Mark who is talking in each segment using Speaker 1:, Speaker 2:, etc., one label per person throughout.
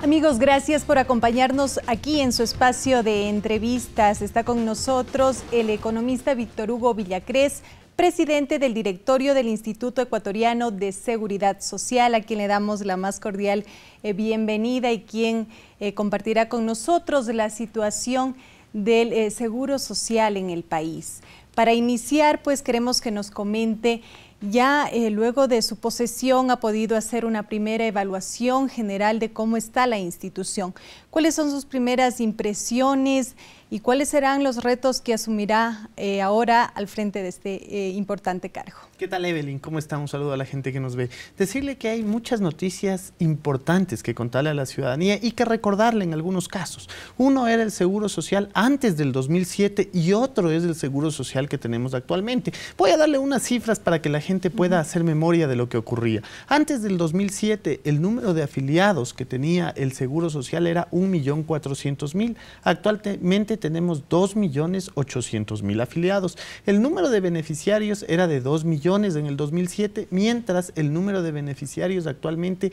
Speaker 1: Amigos, gracias por acompañarnos aquí en su espacio de entrevistas. Está con nosotros el economista Víctor Hugo Villacrés, presidente del directorio del Instituto Ecuatoriano de Seguridad Social, a quien le damos la más cordial eh, bienvenida y quien eh, compartirá con nosotros la situación del eh, seguro social en el país. Para iniciar, pues queremos que nos comente ya eh, luego de su posesión ha podido hacer una primera evaluación general de cómo está la institución. ¿Cuáles son sus primeras impresiones? y cuáles serán los retos que asumirá eh, ahora al frente de este eh, importante cargo.
Speaker 2: ¿Qué tal Evelyn? ¿Cómo está? Un saludo a la gente que nos ve. Decirle que hay muchas noticias importantes que contarle a la ciudadanía y que recordarle en algunos casos. Uno era el Seguro Social antes del 2007 y otro es el Seguro Social que tenemos actualmente. Voy a darle unas cifras para que la gente pueda hacer memoria de lo que ocurría. Antes del 2007 el número de afiliados que tenía el Seguro Social era 1.400.000. Actualmente tenemos 2.800.000 afiliados. El número de beneficiarios era de 2 millones en el 2007, mientras el número de beneficiarios actualmente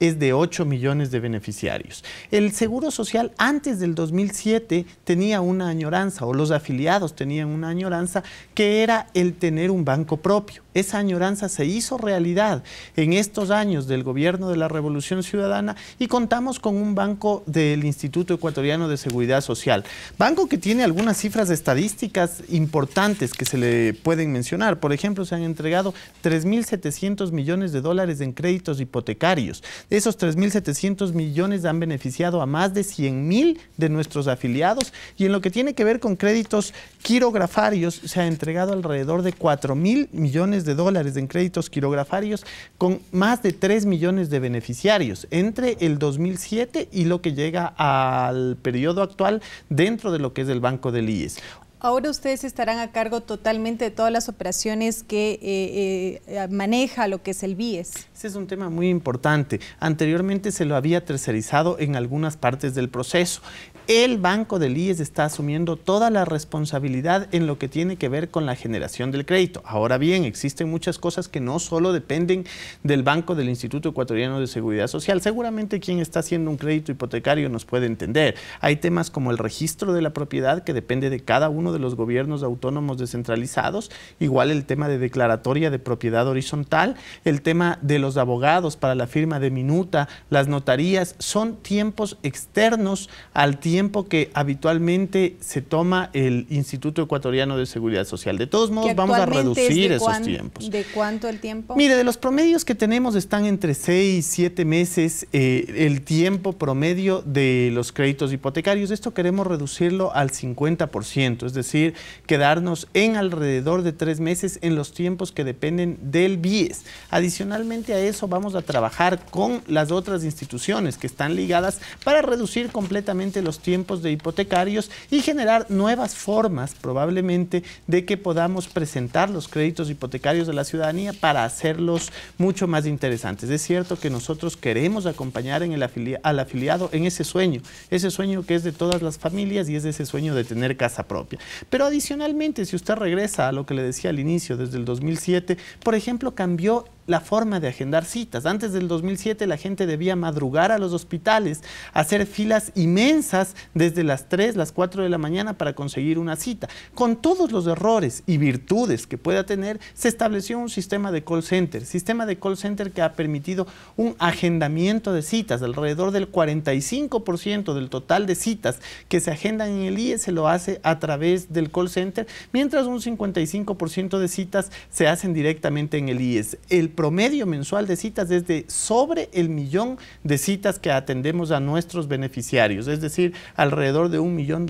Speaker 2: es de 8 millones de beneficiarios. El Seguro Social antes del 2007 tenía una añoranza, o los afiliados tenían una añoranza, que era el tener un banco propio. Esa añoranza se hizo realidad en estos años del gobierno de la Revolución Ciudadana y contamos con un banco del Instituto Ecuatoriano de Seguridad Social. Banco que tiene algunas cifras estadísticas importantes que se le pueden mencionar. Por ejemplo, se han entregado 3.700 millones de dólares en créditos hipotecarios esos 3.700 millones han beneficiado a más de 100.000 de nuestros afiliados y en lo que tiene que ver con créditos quirografarios se ha entregado alrededor de 4.000 millones de dólares en créditos quirografarios con más de 3 millones de beneficiarios entre el 2007 y lo que llega al periodo actual dentro de lo que es el Banco del IES.
Speaker 1: Ahora ustedes estarán a cargo totalmente de todas las operaciones que eh, eh, maneja lo que es el BIES. Ese es un tema
Speaker 2: muy importante. Anteriormente se lo había tercerizado en algunas partes del proceso el Banco del IES está asumiendo toda la responsabilidad en lo que tiene que ver con la generación del crédito. Ahora bien, existen muchas cosas que no solo dependen del Banco del Instituto Ecuatoriano de Seguridad Social. Seguramente quien está haciendo un crédito hipotecario nos puede entender. Hay temas como el registro de la propiedad que depende de cada uno de los gobiernos autónomos descentralizados, igual el tema de declaratoria de propiedad horizontal, el tema de los abogados para la firma de minuta, las notarías, son tiempos externos al tiempo tiempo que habitualmente se toma el Instituto Ecuatoriano de Seguridad Social. De todos modos, vamos a reducir esos tiempos.
Speaker 1: ¿De cuánto el tiempo? Mire, de los
Speaker 2: promedios que tenemos están entre 6 y 7 meses eh, el tiempo promedio de los créditos hipotecarios. Esto queremos reducirlo al 50%, es decir, quedarnos en alrededor de 3 meses en los tiempos que dependen del BIES. Adicionalmente a eso, vamos a trabajar con las otras instituciones que están ligadas para reducir completamente los tiempos de hipotecarios y generar nuevas formas probablemente de que podamos presentar los créditos hipotecarios de la ciudadanía para hacerlos mucho más interesantes. Es cierto que nosotros queremos acompañar al afiliado en ese sueño, ese sueño que es de todas las familias y es ese sueño de tener casa propia. Pero adicionalmente, si usted regresa a lo que le decía al inicio, desde el 2007, por ejemplo, cambió la forma de agendar citas. Antes del 2007 la gente debía madrugar a los hospitales, hacer filas inmensas desde las 3, las 4 de la mañana para conseguir una cita. Con todos los errores y virtudes que pueda tener, se estableció un sistema de call center, sistema de call center que ha permitido un agendamiento de citas. Alrededor del 45% del total de citas que se agendan en el IES se lo hace a través del call center, mientras un 55% de citas se hacen directamente en el IES. El promedio mensual de citas es de sobre el millón de citas que atendemos a nuestros beneficiarios, es decir, alrededor de un millón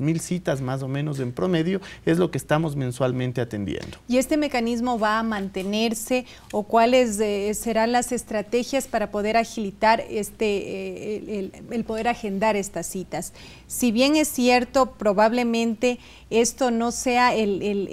Speaker 2: mil citas más o menos en promedio es lo que estamos mensualmente atendiendo.
Speaker 1: ¿Y este mecanismo va a mantenerse o cuáles eh, serán las estrategias para poder agilitar este, eh, el, el poder agendar estas citas? Si bien es cierto, probablemente esto no sea el, el,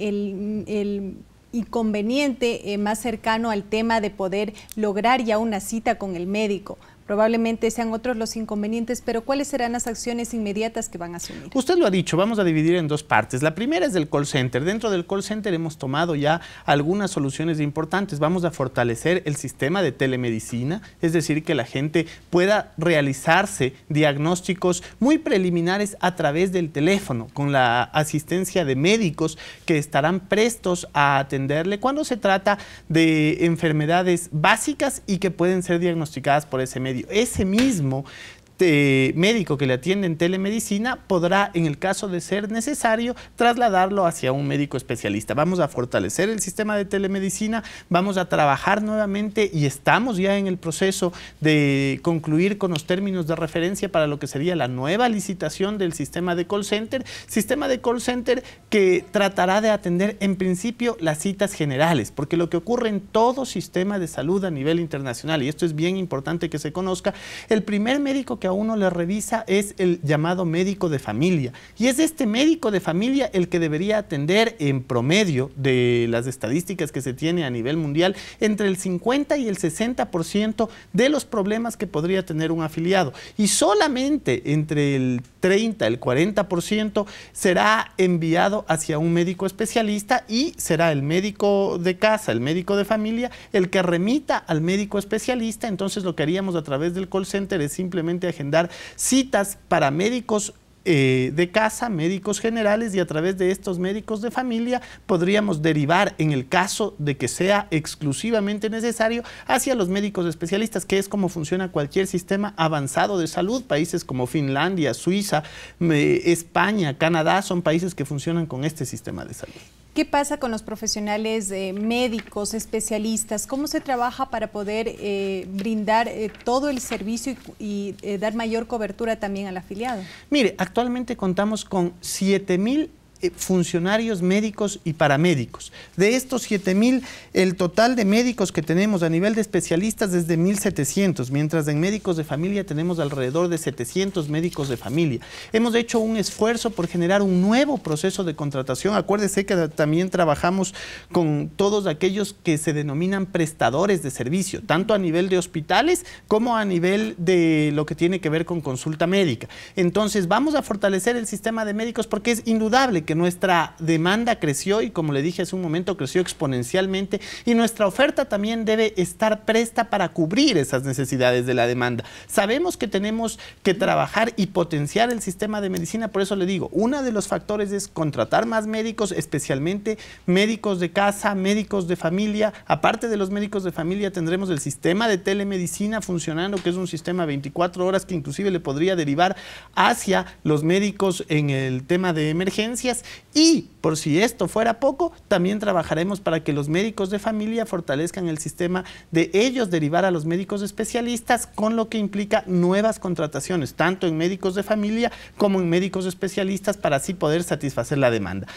Speaker 1: el y conveniente, eh, más cercano al tema de poder lograr ya una cita con el médico. Probablemente sean otros los inconvenientes, pero ¿cuáles serán las acciones inmediatas que van a asumir?
Speaker 2: Usted lo ha dicho, vamos a dividir en dos partes. La primera es del call center. Dentro del call center hemos tomado ya algunas soluciones importantes. Vamos a fortalecer el sistema de telemedicina, es decir, que la gente pueda realizarse diagnósticos muy preliminares a través del teléfono, con la asistencia de médicos que estarán prestos a atenderle cuando se trata de enfermedades básicas y que pueden ser diagnosticadas por ese médico ese mismo este médico que le atiende en telemedicina podrá, en el caso de ser necesario, trasladarlo hacia un médico especialista. Vamos a fortalecer el sistema de telemedicina, vamos a trabajar nuevamente y estamos ya en el proceso de concluir con los términos de referencia para lo que sería la nueva licitación del sistema de call center, sistema de call center que tratará de atender en principio las citas generales, porque lo que ocurre en todo sistema de salud a nivel internacional, y esto es bien importante que se conozca, el primer médico que a uno le revisa es el llamado médico de familia. Y es este médico de familia el que debería atender en promedio de las estadísticas que se tiene a nivel mundial entre el 50 y el 60% de los problemas que podría tener un afiliado. Y solamente entre el 30, el 40% será enviado hacia un médico especialista y será el médico de casa, el médico de familia, el que remita al médico especialista. Entonces lo que haríamos a través del call center es simplemente agendar citas para médicos eh, de casa, médicos generales y a través de estos médicos de familia podríamos derivar, en el caso de que sea exclusivamente necesario, hacia los médicos especialistas, que es como funciona cualquier sistema avanzado de salud. Países como Finlandia, Suiza, España, Canadá son países que funcionan con este sistema de salud.
Speaker 1: ¿Qué pasa con los profesionales eh, médicos, especialistas? ¿Cómo se trabaja para poder eh, brindar eh, todo el servicio y, y dar mayor cobertura también al afiliado?
Speaker 2: Mire, actualmente contamos con 7.000 eh, funcionarios médicos y paramédicos. De estos 7.000, el total de médicos que tenemos a nivel de especialistas es de 1.700, mientras en médicos de familia tenemos alrededor de 700 médicos de familia. Hemos hecho un esfuerzo por generar un nuevo proceso de contratación. Acuérdese que también trabajamos con todos aquellos que se denominan prestadores de servicio, tanto a nivel de hospitales como a nivel de lo que tiene que ver con consulta médica. Entonces, vamos a fortalecer el sistema de médicos porque es indudable que nuestra demanda creció y como le dije hace un momento, creció exponencialmente y nuestra oferta también debe estar presta para cubrir esas necesidades de la demanda. Sabemos que tenemos que trabajar y potenciar el sistema de medicina, por eso le digo, uno de los factores es contratar más médicos, especialmente médicos de casa, médicos de familia. Aparte de los médicos de familia tendremos el sistema de telemedicina funcionando, que es un sistema 24 horas que inclusive le podría derivar hacia los médicos en el tema de emergencias y, por si esto fuera poco, también trabajaremos para que los médicos de familia fortalezcan el sistema de ellos derivar a los médicos especialistas, con lo que implica nuevas contrataciones, tanto en médicos de familia como en médicos especialistas, para así poder satisfacer la demanda.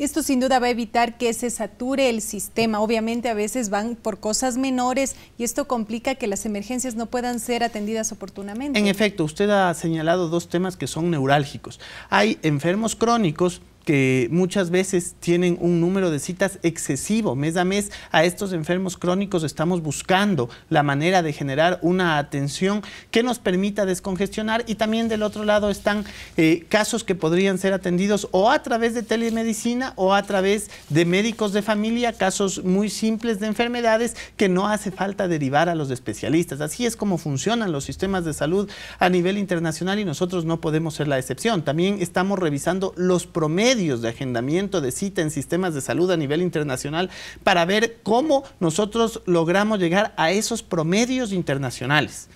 Speaker 1: Esto sin duda va a evitar que se sature el sistema. Obviamente a veces van por cosas menores y esto complica que las emergencias no puedan ser atendidas oportunamente.
Speaker 2: En efecto, usted ha señalado dos temas que son neurálgicos. Hay enfermos crónicos que muchas veces tienen un número de citas excesivo. Mes a mes a estos enfermos crónicos estamos buscando la manera de generar una atención que nos permita descongestionar y también del otro lado están eh, casos que podrían ser atendidos o a través de telemedicina o a través de médicos de familia, casos muy simples de enfermedades que no hace falta derivar a los especialistas. Así es como funcionan los sistemas de salud a nivel internacional y nosotros no podemos ser la excepción. También estamos revisando los promedios de agendamiento de cita en sistemas de salud a nivel internacional para ver cómo nosotros logramos llegar a esos promedios internacionales.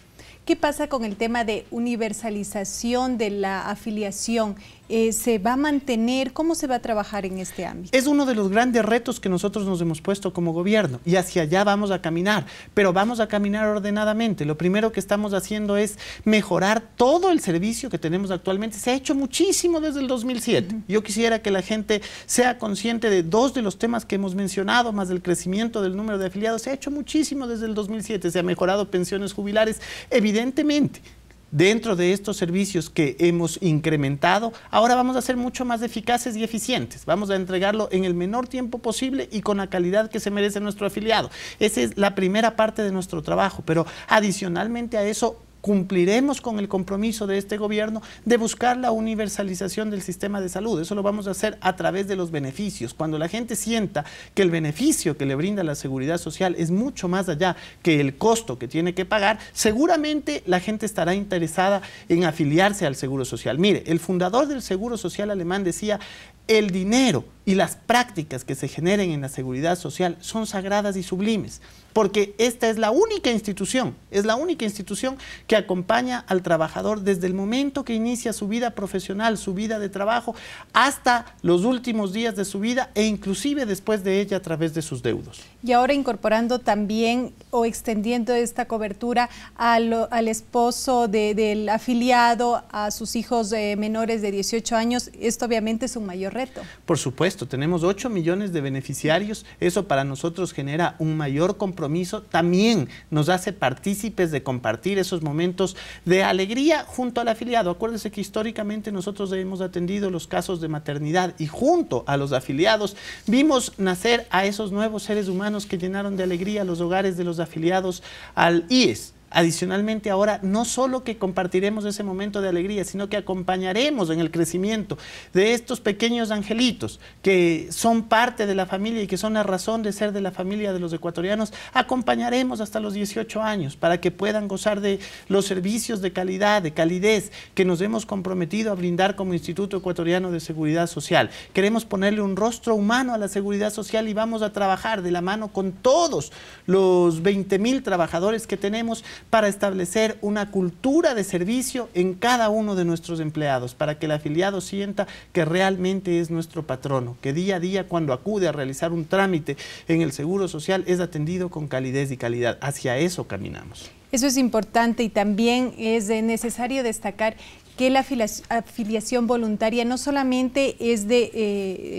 Speaker 1: ¿Qué pasa con el tema de universalización de la afiliación? Eh, se va a mantener? ¿Cómo se va a trabajar en este ámbito?
Speaker 2: Es uno de los grandes retos que nosotros nos hemos puesto como gobierno y hacia allá vamos a caminar, pero vamos a caminar ordenadamente. Lo primero que estamos haciendo es mejorar todo el servicio que tenemos actualmente. Se ha hecho muchísimo desde el 2007. Yo quisiera que la gente sea consciente de dos de los temas que hemos mencionado, más del crecimiento del número de afiliados. Se ha hecho muchísimo desde el 2007. Se ha mejorado pensiones jubilares, evidentemente dentro de estos servicios que hemos incrementado, ahora vamos a ser mucho más eficaces y eficientes. Vamos a entregarlo en el menor tiempo posible y con la calidad que se merece nuestro afiliado. Esa es la primera parte de nuestro trabajo, pero adicionalmente a eso, cumpliremos con el compromiso de este gobierno de buscar la universalización del sistema de salud. Eso lo vamos a hacer a través de los beneficios. Cuando la gente sienta que el beneficio que le brinda la seguridad social es mucho más allá que el costo que tiene que pagar, seguramente la gente estará interesada en afiliarse al Seguro Social. Mire, el fundador del Seguro Social alemán decía, el dinero y las prácticas que se generen en la seguridad social son sagradas y sublimes, porque esta es la única institución, es la única institución que acompaña al trabajador desde el momento que inicia su vida profesional, su vida de trabajo, hasta los últimos días de su vida e inclusive después de ella a través de sus deudos
Speaker 1: y ahora incorporando también o extendiendo esta cobertura al, esposo del afiliado, a sus hijos eh, menores de 18 años, esto obviamente es un mayor reto.
Speaker 2: Por supuesto, tenemos 8 millones de beneficiarios, eso para nosotros genera un mayor compromiso, también nos hace partícipes de compartir esos momentos de alegría junto al afiliado. Acuérdense que históricamente nosotros hemos atendido los casos de maternidad y junto a los afiliados vimos nacer a esos nuevos seres humanos que llenaron de alegría los hogares de los afiliados al IES. Adicionalmente, ahora no solo que compartiremos ese momento de alegría, sino que acompañaremos en el crecimiento de estos pequeños angelitos que son parte de la familia y que son la razón de ser de la familia de los ecuatorianos. Acompañaremos hasta los 18 años para que puedan gozar de los servicios de calidad, de calidez que nos hemos comprometido a brindar como Instituto Ecuatoriano de Seguridad Social. Queremos ponerle un rostro humano a la seguridad social y vamos a trabajar de la mano con todos los 20 mil trabajadores que tenemos para establecer una cultura de servicio en cada uno de nuestros empleados, para que el afiliado sienta que realmente es nuestro patrono, que día a día cuando acude a realizar un trámite en el Seguro Social es atendido con calidez y calidad. Hacia eso caminamos.
Speaker 1: Eso es importante y también es necesario destacar que la afiliación voluntaria no solamente es de eh,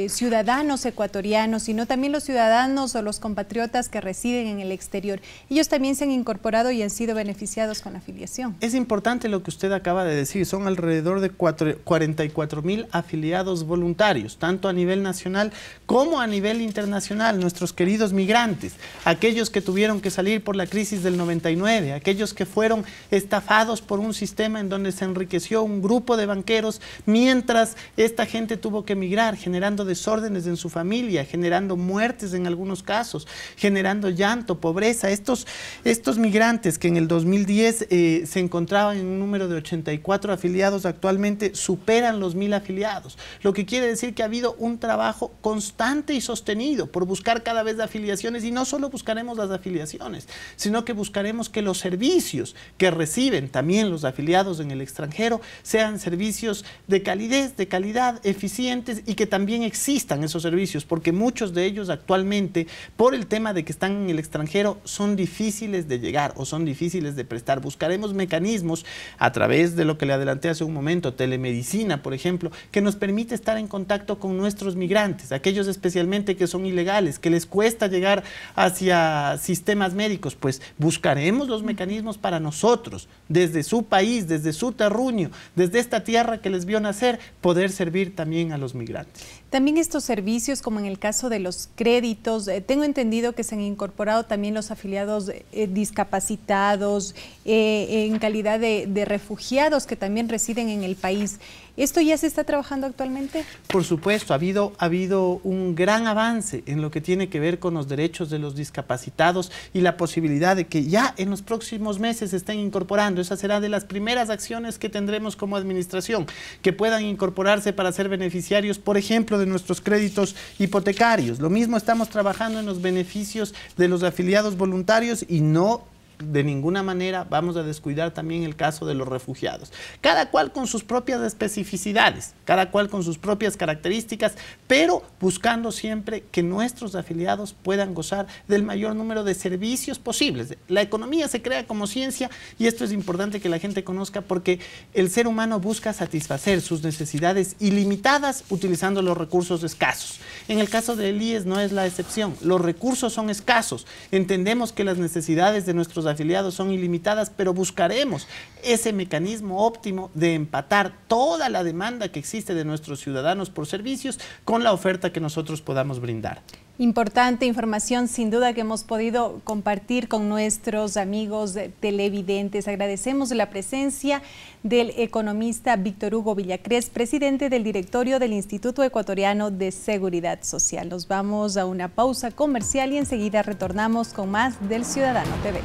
Speaker 1: eh, ciudadanos ecuatorianos, sino también los ciudadanos o los compatriotas que residen en el exterior. Ellos también se han incorporado y han sido beneficiados con la afiliación. Es importante
Speaker 2: lo que usted acaba de decir, son alrededor de 44 mil afiliados voluntarios, tanto a nivel nacional como a nivel internacional, nuestros queridos migrantes, aquellos que tuvieron que salir por la crisis del 99, aquellos que fueron estafados por un sistema en donde se enriqueció un grupo de banqueros, mientras esta gente tuvo que emigrar, generando desórdenes en su familia, generando muertes en algunos casos, generando llanto, pobreza. Estos, estos migrantes que en el 2010 eh, se encontraban en un número de 84 afiliados, actualmente superan los mil afiliados, lo que quiere decir que ha habido un trabajo constante y sostenido por buscar cada vez afiliaciones y no solo buscaremos las afiliaciones, sino que buscaremos que los servicios que reciben también los afiliados en el extranjero sean servicios de calidez, de calidad, eficientes y que también existan esos servicios, porque muchos de ellos actualmente, por el tema de que están en el extranjero, son difíciles de llegar o son difíciles de prestar. Buscaremos mecanismos a través de lo que le adelanté hace un momento, telemedicina, por ejemplo, que nos permite estar en contacto con nuestros migrantes, aquellos especialmente que son ilegales, que les cuesta llegar hacia sistemas médicos, pues buscaremos los mecanismos para nosotros, desde su país, desde su terruño, desde esta tierra que les vio nacer, poder servir también a los migrantes.
Speaker 1: También estos servicios, como en el caso de los créditos, eh, tengo entendido que se han incorporado también los afiliados eh, eh, discapacitados en calidad de refugiados que también residen en el país. ¿Esto ya se está trabajando actualmente?
Speaker 2: Por supuesto, ha habido, ha habido un gran avance en lo que tiene que ver con los derechos de los discapacitados y la posibilidad de que ya en los próximos meses se estén incorporando. Esa será de las primeras acciones que tendremos como administración, que puedan incorporarse para ser beneficiarios, por ejemplo, de nuestros créditos hipotecarios. Lo mismo estamos trabajando en los beneficios de los afiliados voluntarios y no de ninguna manera vamos a descuidar también el caso de los refugiados. Cada cual con sus propias especificidades, cada cual con sus propias características, pero buscando siempre que nuestros afiliados puedan gozar del mayor número de servicios posibles. La economía se crea como ciencia y esto es importante que la gente conozca porque el ser humano busca satisfacer sus necesidades ilimitadas utilizando los recursos escasos. En el caso de Elías, no es la excepción, los recursos son escasos. Entendemos que las necesidades de nuestros afiliados son ilimitadas, pero buscaremos ese mecanismo óptimo de empatar toda la demanda que existe de nuestros ciudadanos por servicios con la oferta que nosotros podamos brindar.
Speaker 1: Importante información sin duda que hemos podido compartir con nuestros amigos televidentes. Agradecemos la presencia del economista Víctor Hugo Villacrés, presidente del directorio del Instituto Ecuatoriano de Seguridad Social. Nos vamos a una pausa comercial y enseguida retornamos con más del Ciudadano TV.